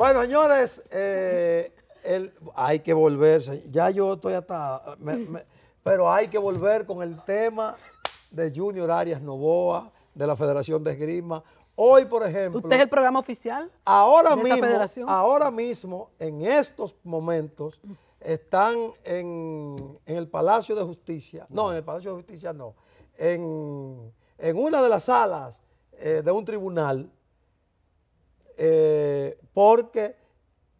Bueno, señores, eh, hay que volver, Ya yo estoy hasta. pero hay que volver con el tema de Junior Arias Novoa, de la Federación de Esgrima. Hoy, por ejemplo. ¿Usted es el programa oficial? Ahora de mismo. Ahora mismo, en estos momentos, están en, el Palacio de Justicia. No, en el Palacio de Justicia no. En, una de las salas eh, de un tribunal eh, porque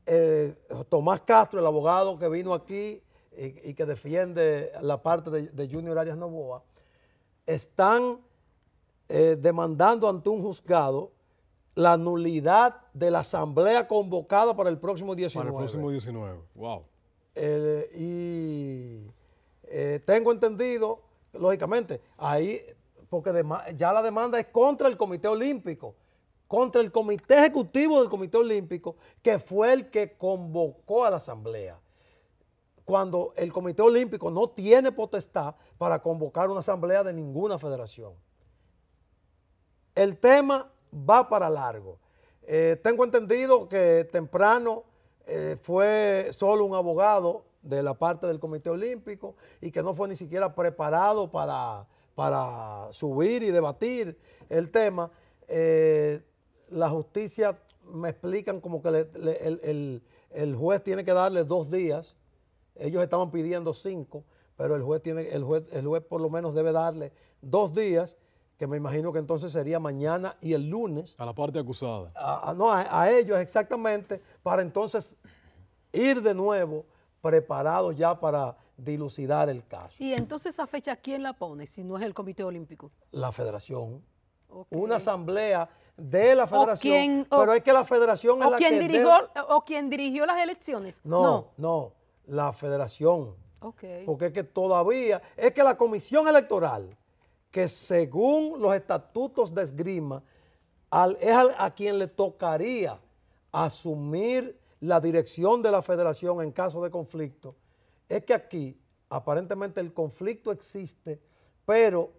eh, Tomás Castro, el abogado que vino aquí y, que defiende la parte de, Junior Arias Novoa, están eh, demandando ante un juzgado la nulidad de la asamblea convocada para el próximo 19. Para el próximo 19, wow. y tengo entendido, lógicamente, ahí porque ya la demanda es contra el Comité Olímpico contra el comité ejecutivo del Comité Olímpico, que fue el que convocó a la asamblea. Cuando el Comité Olímpico no tiene potestad para convocar una asamblea de ninguna federación. El tema va para largo. Eh, tengo entendido que temprano eh, fue solo un abogado de la parte del Comité Olímpico y que no fue ni siquiera preparado para, para subir y debatir el tema. Eh, la justicia, me explican como que el, juez tiene que darle dos días, ellos estaban pidiendo cinco, pero el juez, tiene, el, juez, el juez por lo menos debe darle dos días, que me imagino que entonces sería mañana y el lunes. A la parte acusada. no, a, ellos exactamente, para entonces ir de nuevo preparado ya para dilucidar el caso. Y entonces esa fecha, ¿quién la pone si no es el Comité Olímpico? La Federación. Una asamblea de la federación. pero es que la federación es la quien que O quien dirigió las elecciones. No, no, la federación. Okay. Porque es que todavía, es que la comisión electoral, que según los estatutos de esgrima, al, es a quien le tocaría asumir la dirección de la federación en caso de conflicto, es que aquí aparentemente el conflicto existe, pero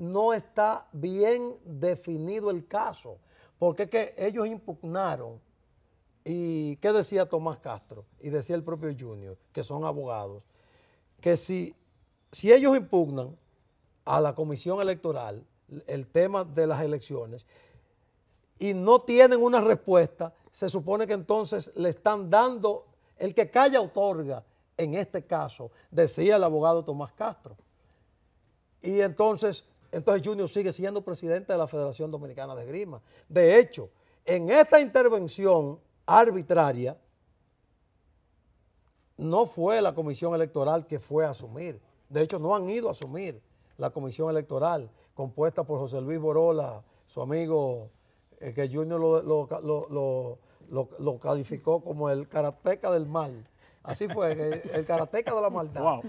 no está bien definido el caso, porque es que ellos impugnaron, y ¿qué decía Tomás Castro? Y decía el propio Junior, que son abogados, que si, si ellos impugnan a la comisión electoral el tema de las elecciones y no tienen una respuesta, se supone que entonces le están dando, el que calla otorga, en este caso, decía el abogado Tomás Castro. Y entonces entonces Junior sigue siendo presidente de la Federación Dominicana de Grima. De hecho, en esta intervención arbitraria, no fue la comisión electoral que fue a asumir. De hecho, no han ido a asumir la comisión electoral compuesta por José Luis Borola, su amigo, eh, que Junior lo, calificó como el karateca del mal. Así fue, el, karateka karateca de la maldad.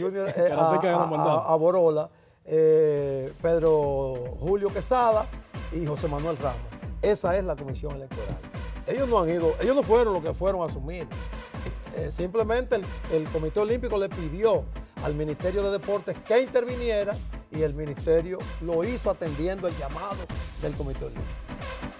junior, a, a Borola. Eh, Pedro Julio Quesada y José Manuel Ramos. Esa es la comisión electoral. Ellos no han ido, ellos no fueron los que fueron a asumir. Eh, simplemente el Comité Olímpico le pidió al Ministerio de Deportes que interviniera y el Ministerio lo hizo atendiendo el llamado del Comité Olímpico.